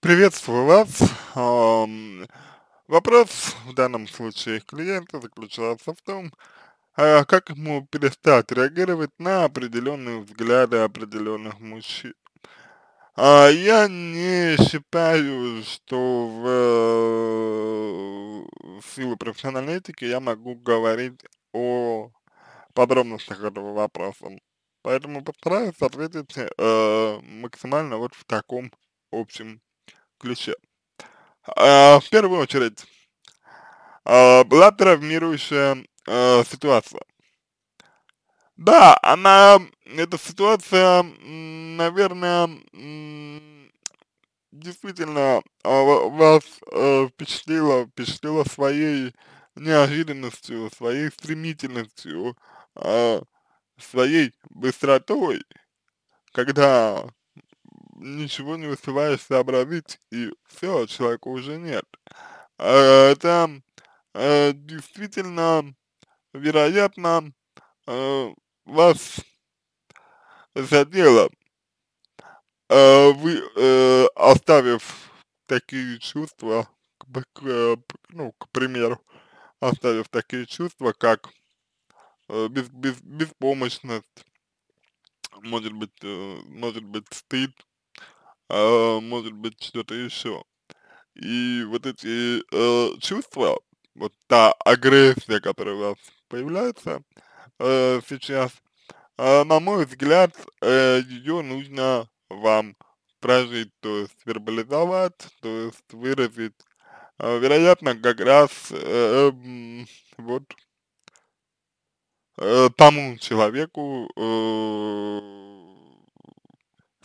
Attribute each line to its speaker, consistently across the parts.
Speaker 1: Приветствую вас. Вопрос в данном случае клиента заключался в том, а как ему перестать реагировать на определенные взгляды определенных мужчин. А я не считаю, что в, э, силу профессиональной этики я могу говорить о подробностях этого вопроса. Поэтому постараюсь ответить э, максимально вот в таком общем ключе. А, в первую очередь, а, была травмирующая а, ситуация. Да, она, эта ситуация, наверное, действительно а, вас э, впечатлила, впечатлила своей неожиданностью, своей стремительностью, а, своей быстротой, когда ничего не успеваешь сообразить, и все, человека уже нет. это а, э, действительно, вероятно, э, вас задело. Э, вы, э, оставив такие чувства, к, к, э, ну, к примеру, оставив такие чувства, как э, без, без, беспомощность, может быть, э, может быть, стыд, а, может быть что-то еще. И вот эти э, чувства, вот та агрессия, которая у вас появляется э, сейчас, э, на мой взгляд, э, ее нужно вам прожить, то есть вербализовать, то есть выразить. Э, вероятно, как раз э, э, вот э, тому человеку, э,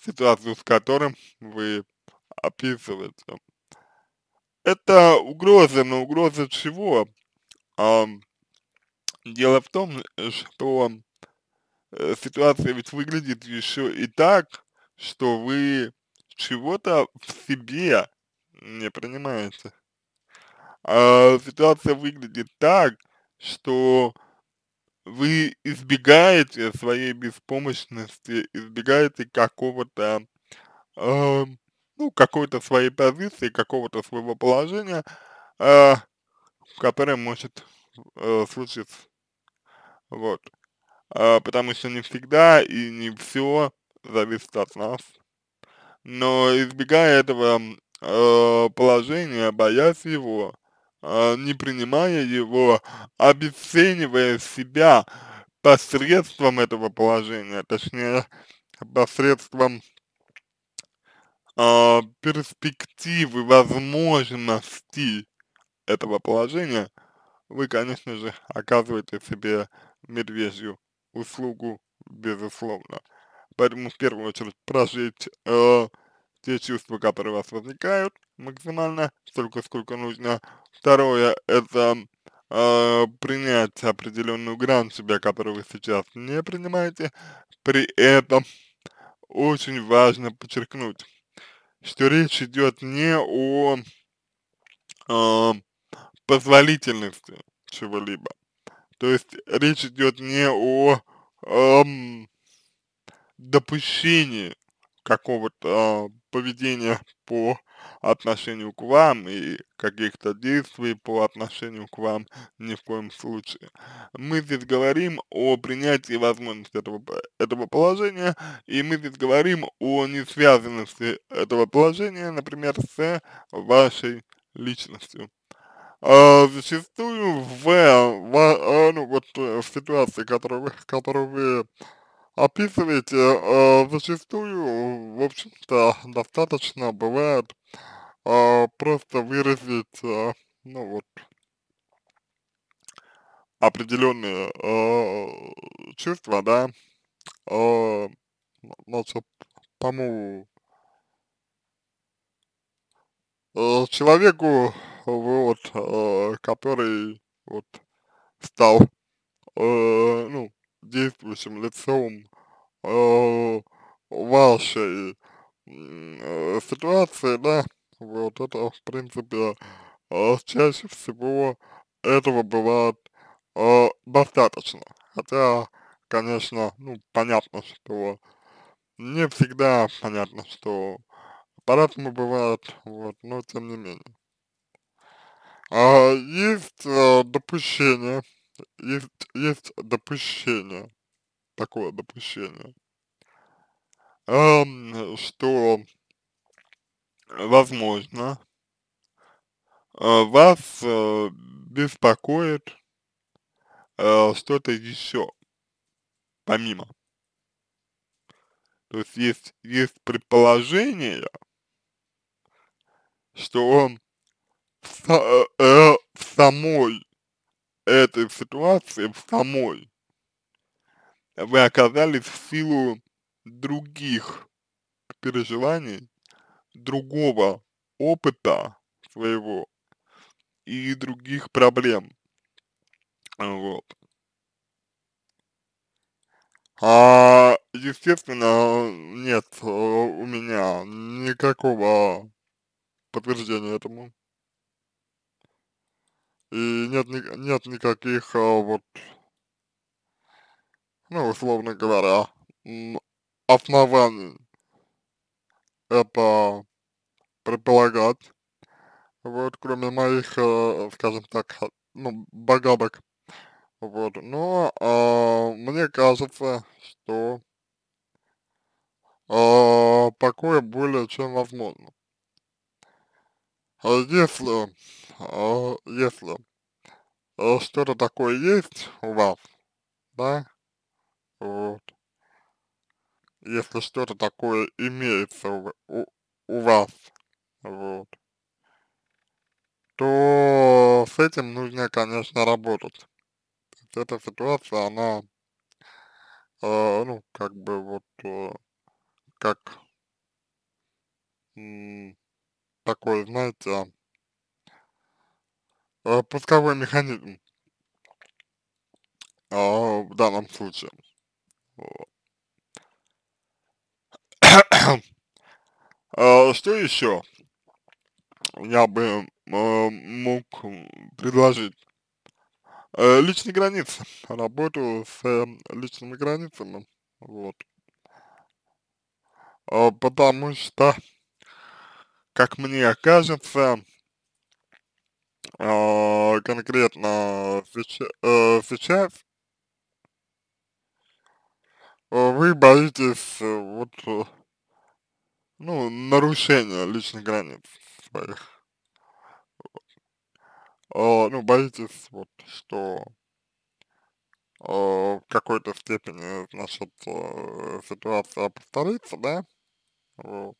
Speaker 1: ситуацию с которым вы описываете. Это угроза, но угроза чего? А, дело в том, что э, ситуация ведь выглядит еще и так, что вы чего-то в себе не принимаете. А, ситуация выглядит так, что вы избегаете своей беспомощности, избегаете какого-то, э, ну, какой-то своей позиции, какого-то своего положения, э, которое может э, случиться. Вот. Э, потому что не всегда и не все зависит от нас. Но избегая этого э, положения, боясь его, а, не принимая его, обесценивая себя посредством этого положения, точнее, посредством э, перспективы, возможности этого положения, вы, конечно же, оказываете себе медвежью услугу, безусловно. Поэтому в первую очередь прожить э, те чувства, которые у вас возникают, максимально, столько, сколько нужно. Второе, это э, принять определенную грань себя, которую вы сейчас не принимаете. При этом очень важно подчеркнуть, что речь идет не о э, позволительности чего-либо. То есть речь идет не о э, допущении какого-то э, поведения по отношению к вам и каких-то действий по отношению к вам ни в коем случае. Мы здесь говорим о принятии возможности этого, этого положения, и мы здесь говорим о несвязанности этого положения, например, с вашей личностью. А, зачастую в, в, ну, вот, э, в ситуации, которую вы, которую вы описываете, э, зачастую, в общем-то, достаточно бывает э, просто выразить, э, ну вот, определенные э, чувства, да, э, значит, ну, тому э, человеку, вот, э, который вот стал, э, ну, действующим лицом э, вашей э, ситуации, да, вот это, в принципе, э, чаще всего этого бывает э, достаточно. Хотя, конечно, ну, понятно, что не всегда понятно, что по-разному бывает, вот, но тем не менее. А, есть а, э, допущение, есть, есть допущение, такое допущение, эм, что, возможно, э, вас э, беспокоит э, что-то еще, помимо. То есть есть, есть предположение, что в, э, э, в самой этой ситуации в самой вы оказались в силу других переживаний, другого опыта своего и других проблем. Вот. А, естественно, нет э, у меня никакого подтверждения этому и нет, нет никаких а, вот, ну, условно говоря, оснований это предполагать, вот, кроме моих, э, скажем так, ну, богабок, вот, но ну, э, а мне кажется, что э, такое более чем возможно. Если а, если а, что-то такое есть у вас, да, вот, если что-то такое имеется у, у, у вас, вот, то с этим нужно, конечно, работать. эта ситуация, она, э, ну, как бы вот, э, как такой, знаете, э, пусковой механизм э, в данном случае. А, что еще я бы э, мог предложить? Э, личные границы. Работаю с э, личными границами. Вот. Э, потому что, как мне кажется, а, конкретно сейчас, э, э, вы боитесь э, вот, ну, нарушения личных границ своих. А, ну, боитесь, вот, что в какой-то степени, значит, ситуация повторится, да? Вот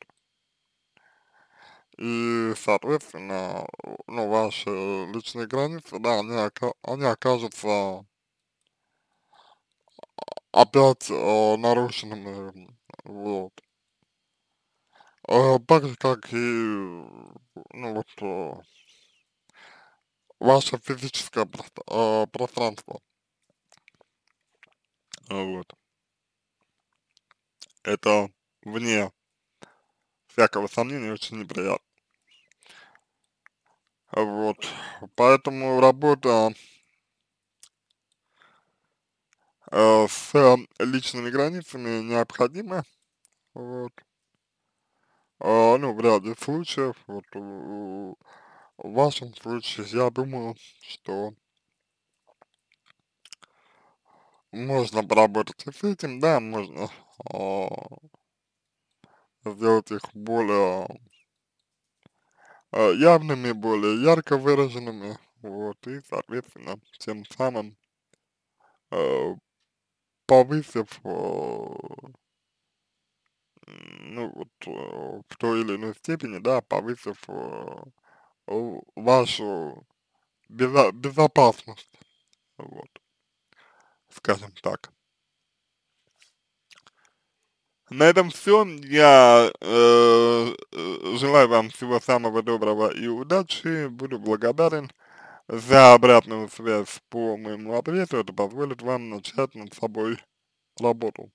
Speaker 1: и, соответственно, ну, ваши личные границы, да, они, они окажутся а, опять э, нарушенными, вот. Э, так же, как и, ну, вот, э, ваше физическое про э, пространство, э, вот. Это вне всякого сомнения, очень неприятно. Вот, поэтому работа э, с э, личными границами необходима, вот, э, ну, в ряде случаев, вот, в, э, в вашем случае, я думаю, что можно поработать с этим, да, можно э, сделать их более э, явными, более ярко выраженными, вот, и, соответственно, тем самым э, повысив, э, ну, вот, э, в той или иной степени, да, повысив э, э вашу безо безопасность, вот, скажем так. На этом все. Я э, э, желаю вам всего самого доброго и удачи. Буду благодарен за обратную связь по моему ответу. Это позволит вам начать над собой работу.